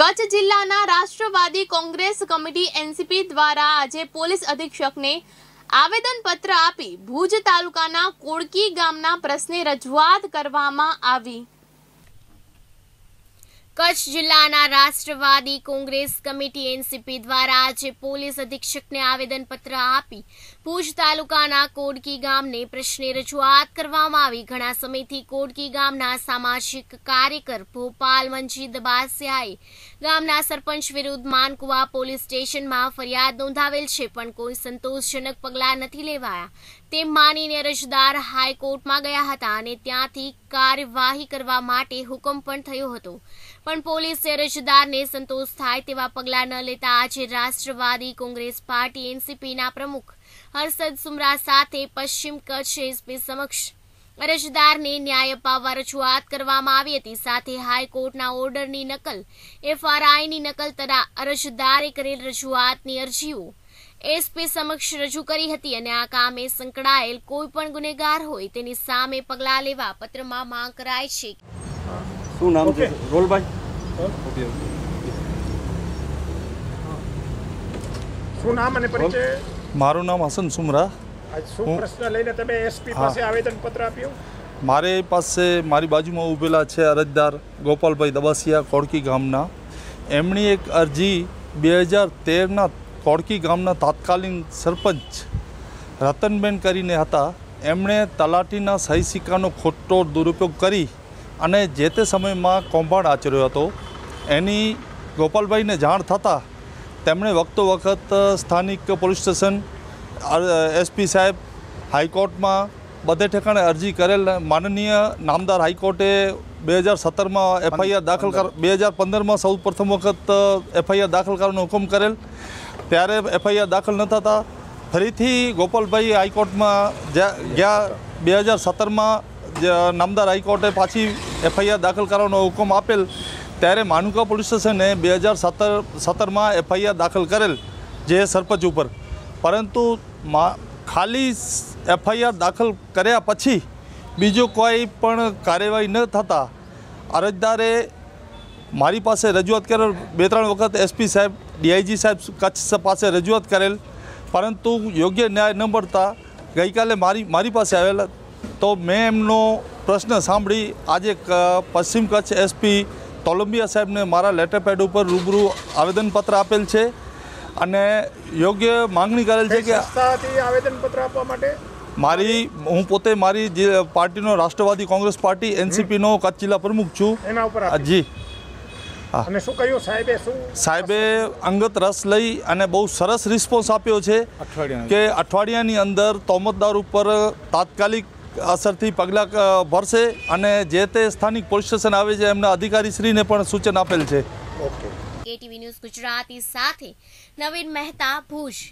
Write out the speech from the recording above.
કચ્છ જિલ્લાના રાષ્ટ્રવાદી Congress committee NCP દ્વારા આજે પોલીસ અધિક્ષકને આવેદનપત્ર આપી ભુજ તાલુકાના કોળકી ગામના પ્રશ્ને રજૂઆત કરવામાં આવી કચ્છ જિલ્લાના રાષ્ટ્રવાદી કોંગ્રેસ કમિટી એનસીપી દ્વારા આજે પોલીસ અધિક્ષકને આવેદનપત્ર આપી ભુજ તાલુકાના કોડકી ગામને પ્રશ્ને રજૂઆત કરવામાં આવી ઘણા સમયથી કોડકી ગામના સામાજિક કાર્યકર ભોપાલ મંજી દબાસિયાએ ગામના સરપંચ વિરુદ્ધ માનકુવા પોલીસ સ્ટેશનમાં ફરિયાદ નોંધાવેલ છે પણ કોઈ સંતોષજનક પગલાં નથી લેવાયા તેમ માનીને અરજદાર હાઈકોર્ટમાં ગયા હતા અને ત્યાંથી કાર્યવાહી કરવા માટે હુકમ પણ થયો હતો પણ પોલીસે અરજદારને સંતોષ થાય તેવા પગલાં ન લેતા આજે રાષ્ટ્રવાદી કોંગ્રેસ પાર્ટી એનસીપીના પ્રમુખ હર્ષદ સુમરા સાથે પશ્ચિમ કચ્છ એસપી સમક્ષ અરજદારને ન્યાય અપાવવા રજૂઆત કરવામાં આવી હતી સાથે હાઈકોર્ટના ઓર્ડરની નકલ એફઆરઆઈની નકલ તથા અરજદારે કરેલ રજૂઆતની અરજીઓ એસપી સમક્ષ રજૂ કરી હતી અને આ કામે સંકળાયેલ કોઈ પણ ગુનેગાર હોય તેની સામે પગલાં લેવા પત્રમાં માંગ કરાઈ છે શું નામ છે રોલભાઈ શું નામ અને પરિચય મારું નામ હસન સુમરા શું પ્રશ્ન લઈને તમે એસપી પાસે આવેદન પત્ર આપ્યું મારી પાસે મારી બાજુમાં ઉભેલા છે અરજદાર ગોપાલભાઈ દબાસિયા કોડકી ગામના એમની એક અરજી બે હજાર તેરના કોડકી ગામના તાત્કાલિક સરપંચ રતનબેન કરીને હતા એમણે તલાટીના સહી સિક્કાનો ખોટો દુરુપયોગ કરી અને જે તે સમયમાં કૌભાંડ આચર્યો હતો એની ગોપાલભાઈને જાણ થતાં તેમણે વખતો વખત સ્થાનિક પોલીસ સ્ટેશન એસપી સાહેબ હાઈકોર્ટમાં બધે ઠેકાણે અરજી કરેલ માનનીય નામદાર હાઈકોર્ટે બે હજાર સત્તરમાં એફઆઈઆર દાખલ કર બે હજાર પંદરમાં સૌ પ્રથમ વખત એફઆઈઆર દાખલ કરવાનો હુકમ કરેલ ત્યારે એફઆઈઆર દાખલ ન થતાં ફરીથી ગોપાલભાઈ હાઈકોર્ટમાં ગયા બે હજાર સત્તરમાં નામદાર હાઈકોર્ટે પાછી એફઆઈઆર દાખલ કરવાનો હુકમ આપેલ ત્યારે માનુકા પોલીસ સ્ટેશને બે હજાર સત્તર સત્તરમાં એફઆઈઆર દાખલ કરેલ જે સરપંચ ઉપર પરંતુ મા ખાલી એફઆઈઆર દાખલ કર્યા પછી બીજો કોઈ પણ કાર્યવાહી ન થતાં અરજદારે મારી પાસે રજૂઆત કરેલ બે ત્રણ વખત એસપી સાહેબ ડીઆઈજી સાહેબ કચ્છ પાસે રજૂઆત કરેલ પરંતુ યોગ્ય ન્યાય ન મળતા ગઈકાલે મારી મારી પાસે આવેલા તો મેં એમનો પ્રશ્ન સાંભળી આજે પશ્ચિમ કચ્છ એસપી તોલંબિયા સાહેબને મારા લેટર પેડ ઉપર રૂબરૂ આવેદનપત્ર આપેલ છે અને યોગ્ય માંગણી કરેલ છે કે આવેદનપત્ર મારી હું પોતે મારી જે પાર્ટીનો રાષ્ટ્રવાદી કોંગ્રેસ પાર્ટી એનસીપીનો કચ્છ જિલ્લા પ્રમુખ છું એના ઉપર જી અને શું કહ્યું સાહેબે શું સાહેબે અંગત રસ લઈ અને બહુ સરસ રિસ્પોન્સ આપ્યો છે કે અઠવાડિયાની અંદર તોમતદાર ઉપર તાત્કાલિક અસરથી પગલાં ભરશે અને જે તે સ્થાનિક પોલીસ સ્ટેશન આવે છે એમના અધિકારીશ્રીને પણ સૂચન આપેલ છે ઓકે એટીવી ન્યૂઝ ગુજરાતી સાથે નવીન મહેતા ભુજ